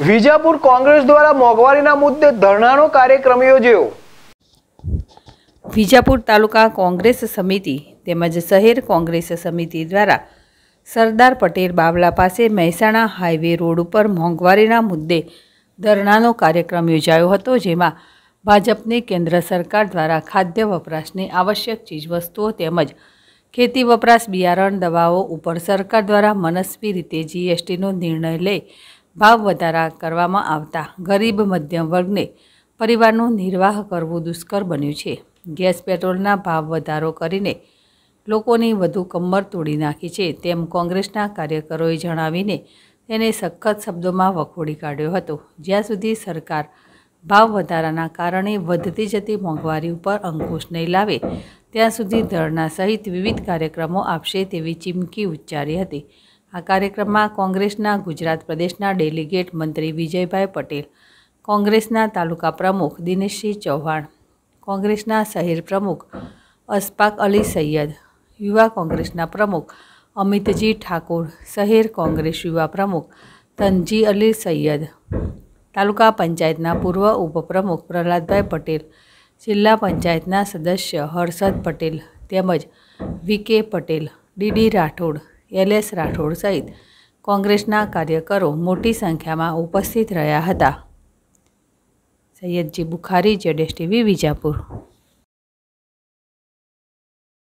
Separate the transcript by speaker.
Speaker 1: વિજાપુર કોંગ્રેસ દ્વારા મોંઘવારીના મુદ્દે ધરણાનો કાર્યક્રમ યોજ્યો વિજાપુર તાલુકા કોંગ્રેસ સમિતિ તેમજ શહેર કોંગ્રેસ સમિતિ દ્વારા સરદાર પટેલ બાવલા પાસે મહેસાણા હાઈવે રોડ ઉપર મોંઘવારીના મુદ્દે ધરણાનો કાર્યક્રમ યોજાયો હતો જેમાં ભાજપને કેન્દ્ર સરકાર દ્વારા ખાદ્ય વપરાશની આવશ્યક ચીજવસ્તુઓ તેમજ ખેતી વપરાશ બિયારણ દવાઓ ઉપર સરકાર દ્વારા મનસ્વી રીતે જીએસટીનો નિર્ણય લઈ ભાવ વધારા કરવામાં આવતા ગરીબ મધ્યમ વર્ગને પરિવારનો નિર્વાહ કરવો દુષ્કર બન્યું છે ગેસ પેટ્રોલના ભાવ વધારો કરીને લોકોની વધુ કમર તોડી નાખી છે તેમ કોંગ્રેસના કાર્યકરોએ જણાવીને તેને સખત શબ્દોમાં વખોડી કાઢ્યો હતો જ્યાં સુધી સરકાર ભાવ વધારાના કારણે વધતી જતી મોંઘવારી ઉપર અંકુશ નહીં લાવે ત્યાં સુધી ધરણા સહિત વિવિધ કાર્યક્રમો આપશે તેવી ચીમકી ઉચ્ચારી હતી આ કાર્યક્રમમાં કોંગ્રેસના ગુજરાત પ્રદેશના ડેલિગેટ મંત્રી વિજયભાઈ પટેલ કોંગ્રેસના તાલુકા પ્રમુખ દિનેશસિંહ ચૌહાણ કોંગ્રેસના શહેર પ્રમુખ અસ્પાક અલી સૈયદ યુવા કોંગ્રેસના પ્રમુખ અમિતજી ઠાકોર શહેર કોંગ્રેસ યુવા પ્રમુખ તનજી અલી સૈયદ તાલુકા પંચાયતના પૂર્વ ઉપપ્રમુખ પ્રહલાદભાઈ પટેલ જિલ્લા પંચાયતના સદસ્ય હર્ષદ પટેલ તેમજ V K Patel DD Rathod L S Rathod સહિત કોંગ્રેસના કાર્યકરો મોટી સંખ્યામાં ઉપસ્થિત રહ્યા હતા સૈયદજી બુખારી જેડેશ ટીવી વિજાપુર